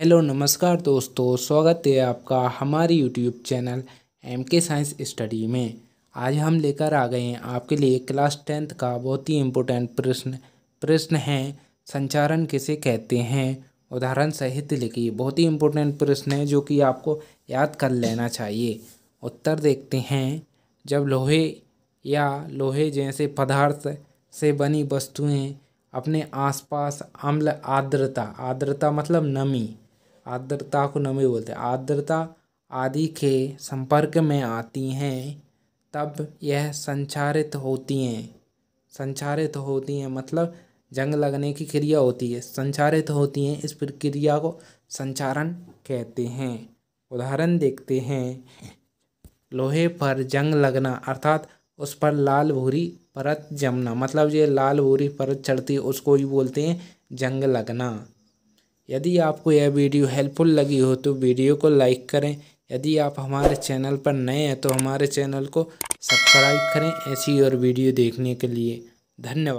hello नमस्कार दोस्तों स्वागत है आपका हमारे YouTube channel M K science study में आज हम लेकर आ गए हैं आपके लिए क्लास टेंथ का बहुत ही इम्पोर्टेंट प्रश्न प्रश्न है संचारण किसे कहते हैं उदाहरण सहित लिखिए बहुत ही इम्पोर्टेंट प्रश्न है जो कि आपको याद कर लेना चाहिए उत्तर देखते हैं जब लोहे या लोहे जैसे पदार्थ से बनी वस्तुएँ अपने आसपास अम्ल आर्द्रता आर्द्रता मतलब नमी आर्द्रता को नमी बोलते हैं आर्द्रता आदि के संपर्क में आती हैं तब यह संचारित होती हैं संचारित होती हैं मतलब जंग लगने की क्रिया होती है संचारित होती हैं इस प्रक्रिया को संचारण कहते हैं उदाहरण देखते हैं लोहे पर जंग लगना अर्थात उस पर लाल भूरी परत जमना मतलब ये लाल भूरी परत चढ़ती उसको ही बोलते हैं जंग लगना यदि आपको यह वीडियो हेल्पफुल लगी हो तो वीडियो को लाइक करें यदि आप हमारे चैनल पर नए हैं तो हमारे चैनल को सब्सक्राइब करें ऐसी और वीडियो देखने के लिए धन्यवाद